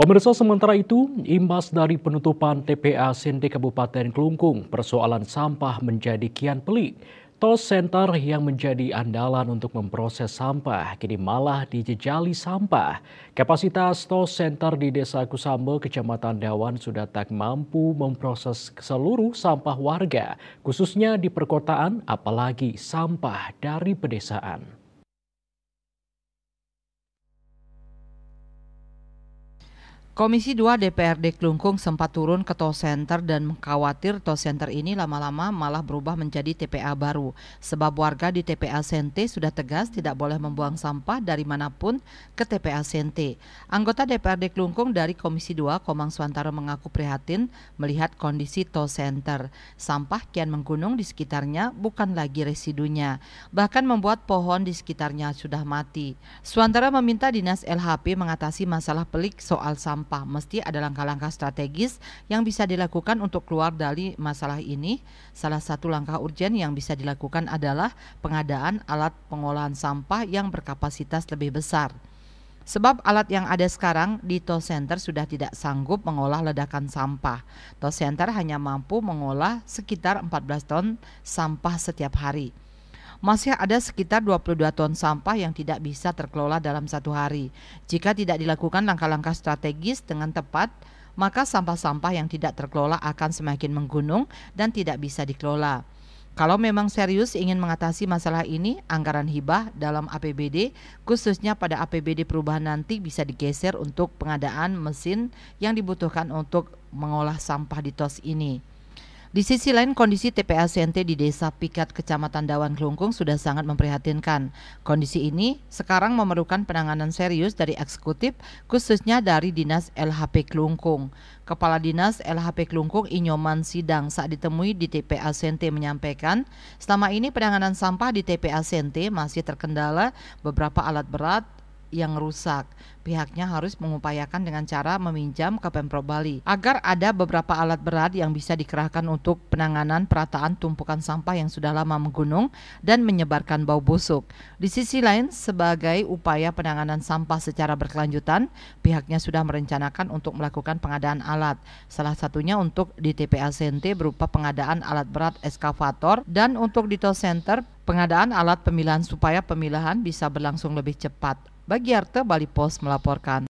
Pemirsa sementara itu, imbas dari penutupan TPA Sinti Kabupaten Kelungkung, persoalan sampah menjadi kian pelik. Tol center yang menjadi andalan untuk memproses sampah kini malah dijejali sampah. Kapasitas tol center di Desa Kusambe, Kecamatan Dawan sudah tak mampu memproses seluruh sampah warga, khususnya di perkotaan apalagi sampah dari pedesaan. Komisi 2 DPRD Klungkung sempat turun ke tol center dan mengkhawatir tol center ini lama-lama malah berubah menjadi TPA baru. Sebab warga di TPA Sente sudah tegas tidak boleh membuang sampah dari manapun ke TPA Sente. Anggota DPRD Klungkung dari Komisi 2 Komang Suantara mengaku prihatin melihat kondisi tol center. Sampah kian menggunung di sekitarnya bukan lagi residunya. Bahkan membuat pohon di sekitarnya sudah mati. Suantara meminta Dinas LHP mengatasi masalah pelik soal sampah apa? Mesti ada langkah-langkah strategis yang bisa dilakukan untuk keluar dari masalah ini. Salah satu langkah urgen yang bisa dilakukan adalah pengadaan alat pengolahan sampah yang berkapasitas lebih besar. Sebab alat yang ada sekarang di Toll center sudah tidak sanggup mengolah ledakan sampah. Toll center hanya mampu mengolah sekitar 14 ton sampah setiap hari masih ada sekitar 22 ton sampah yang tidak bisa terkelola dalam satu hari. Jika tidak dilakukan langkah-langkah strategis dengan tepat, maka sampah-sampah yang tidak terkelola akan semakin menggunung dan tidak bisa dikelola. Kalau memang serius ingin mengatasi masalah ini, anggaran hibah dalam APBD, khususnya pada APBD perubahan nanti bisa digeser untuk pengadaan mesin yang dibutuhkan untuk mengolah sampah di TOS ini. Di sisi lain, kondisi TPA CNT di Desa Pikat, Kecamatan Dawan Kelungkung sudah sangat memprihatinkan. Kondisi ini sekarang memerlukan penanganan serius dari eksekutif, khususnya dari Dinas LHP Kelungkung. Kepala Dinas LHP Kelungkung Inyoman Sidang saat ditemui di TPA CNT menyampaikan, selama ini penanganan sampah di TPA CNT masih terkendala beberapa alat berat, yang rusak. Pihaknya harus mengupayakan dengan cara meminjam ke Pemprov Bali agar ada beberapa alat berat yang bisa dikerahkan untuk penanganan perataan tumpukan sampah yang sudah lama menggunung dan menyebarkan bau busuk. Di sisi lain, sebagai upaya penanganan sampah secara berkelanjutan, pihaknya sudah merencanakan untuk melakukan pengadaan alat. Salah satunya untuk di TPA Sente berupa pengadaan alat berat eskavator dan untuk di tol Center pengadaan alat pemilahan supaya pemilahan bisa berlangsung lebih cepat. Bagi Arte Bali Pos melaporkan.